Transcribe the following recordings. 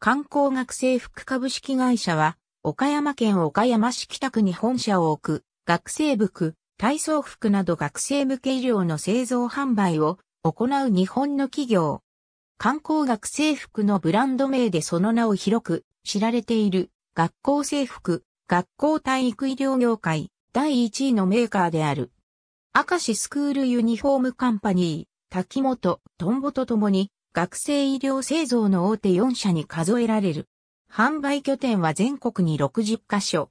観光学生服株式会社は、岡山県岡山市北区に本社を置く、学生服、体操服など学生向け医療の製造販売を行う日本の企業。観光学生服のブランド名でその名を広く知られている学校制服、学校体育医療業界第1位のメーカーである。明石スクールユニフォームカンパニー、滝本、トンボと共に学生医療製造の大手4社に数えられる。販売拠点は全国に60カ所。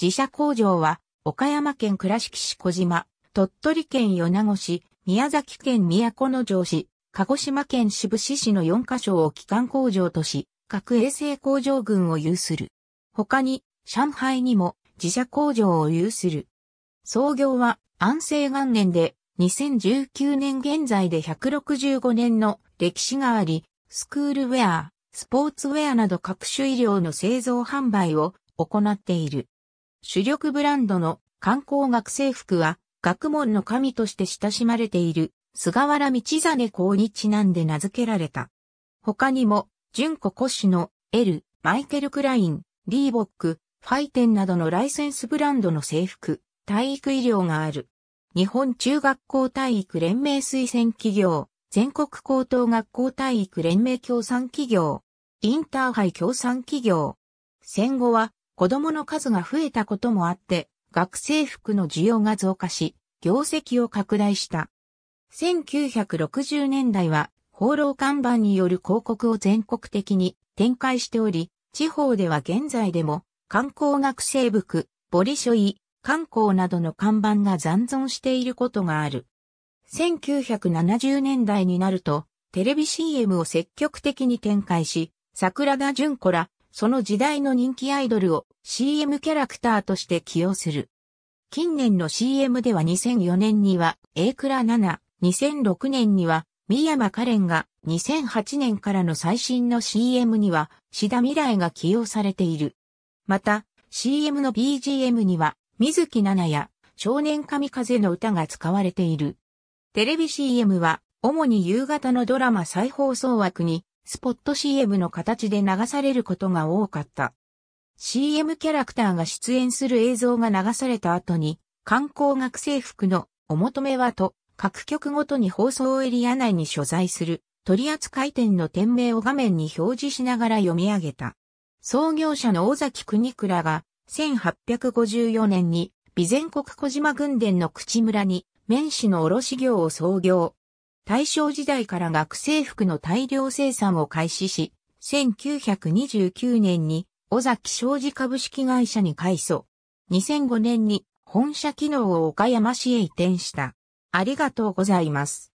自社工場は、岡山県倉敷市小島、鳥取県米子市、宮崎県都城市、鹿児島県渋布志市の4カ所を基幹工場とし、各衛星工場群を有する。他に、上海にも自社工場を有する。創業は安政元年で、2019年現在で165年の歴史があり、スクールウェア、スポーツウェアなど各種医療の製造販売を行っている。主力ブランドの観光学生服は学問の神として親しまれている菅原道真公にちなんで名付けられた。他にも、純子古紙の L、マイケル・クライン、リーボック、ファイテンなどのライセンスブランドの制服、体育医療がある。日本中学校体育連盟推薦企業、全国高等学校体育連盟協賛企業、インターハイ協賛企業。戦後は子供の数が増えたこともあって、学生服の需要が増加し、業績を拡大した。1960年代は、放浪看板による広告を全国的に展開しており、地方では現在でも、観光学生服、ボリショイ、観光などの看板が残存していることがある。1970年代になると、テレビ CM を積極的に展開し、桜田淳子ら、その時代の人気アイドルを CM キャラクターとして起用する。近年の CM では2004年には、A 倉々、2006年には、三山カレンが、2008年からの最新の CM には、志田未来が起用されている。また、CM の BGM には、水木奈々や、少年神風の歌が使われている。テレビ CM は、主に夕方のドラマ再放送枠に、スポット CM の形で流されることが多かった。CM キャラクターが出演する映像が流された後に、観光学生服のお求めはと、各局ごとに放送エリア内に所在する取扱店の店名を画面に表示しながら読み上げた。創業者の尾崎国倉が1854年に備前国小島軍伝の口村に綿紙の卸業を創業。大正時代から学生服の大量生産を開始し、1929年に尾崎商事株式会社に改装。2005年に本社機能を岡山市へ移転した。ありがとうございます。